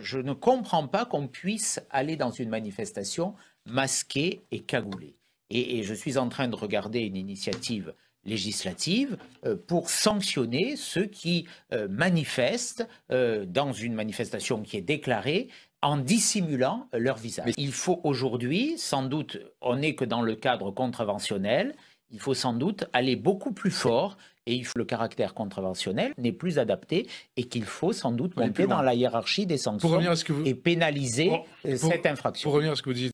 je, ne comprends pas qu'on puisse aller dans une manifestation masquée et cagoulée. Et, et je suis en train de regarder une initiative législative euh, pour sanctionner ceux qui euh, manifestent euh, dans une manifestation qui est déclarée en dissimulant leur visage. Il faut aujourd'hui, sans doute, on n'est que dans le cadre contraventionnel, il faut sans doute aller beaucoup plus fort et le caractère contraventionnel n'est plus adapté et qu'il faut sans doute monter dans la hiérarchie des sanctions et pénaliser cette infraction. revenir ce que vous